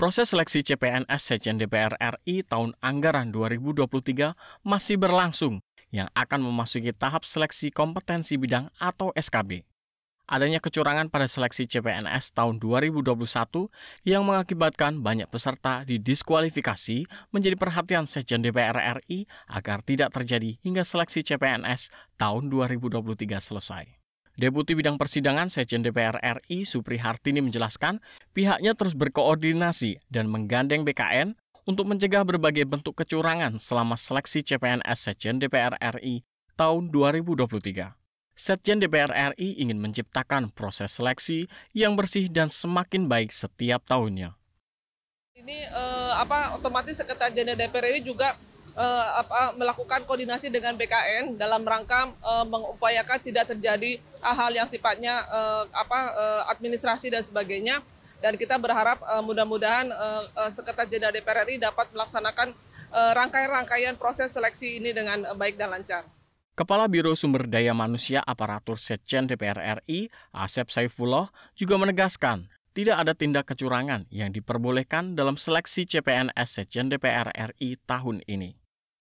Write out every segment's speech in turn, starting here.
Proses seleksi CPNS Sekjen DPR RI tahun anggaran 2023 masih berlangsung yang akan memasuki tahap seleksi kompetensi bidang atau SKB. Adanya kecurangan pada seleksi CPNS tahun 2021 yang mengakibatkan banyak peserta didiskualifikasi menjadi perhatian Sekjen DPR RI agar tidak terjadi hingga seleksi CPNS tahun 2023 selesai. Deputi Bidang Persidangan Sekjen DPR RI Supri Hartini menjelaskan pihaknya terus berkoordinasi dan menggandeng BKN untuk mencegah berbagai bentuk kecurangan selama seleksi CPNS Sekjen DPR RI tahun 2023. Sekjen DPR RI ingin menciptakan proses seleksi yang bersih dan semakin baik setiap tahunnya. Ini eh, apa otomatis Sekretariat Jenderal DPR ini juga uh, apa, melakukan koordinasi dengan BKN dalam rangka uh, mengupayakan tidak terjadi hal yang sifatnya uh, apa uh, administrasi dan sebagainya dan kita berharap uh, mudah-mudahan uh, uh, Jenderal DPR RI dapat melaksanakan rangkaian-rangkaian proses seleksi ini dengan uh, baik dan lancar. Kepala Biro Sumber Daya Manusia Aparatur Setjen DPR RI, Asep Saifullah, juga menegaskan tidak ada tindak kecurangan yang diperbolehkan dalam seleksi CPNS Setjen DPR RI tahun ini.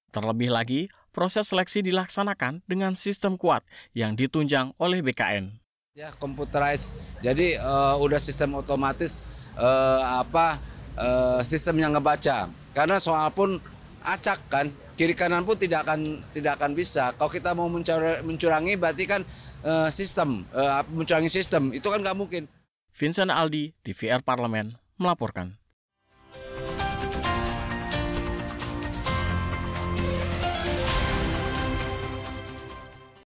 Terlebih lagi, proses seleksi dilaksanakan dengan sistem kuat yang ditunjang oleh BKN. Ya, computerized. Jadi uh, udah sistem otomatis uh, apa uh, eh, sistem yang ngebaca. Karena soal pun acak kan, kiri kanan pun tidak akan tidak akan bisa. Kalau kita mau mencur mencurangi berarti kan uh, sistem uh, mencurangi sistem itu kan nggak mungkin. Vincent Aldi, TVR Parlemen melaporkan.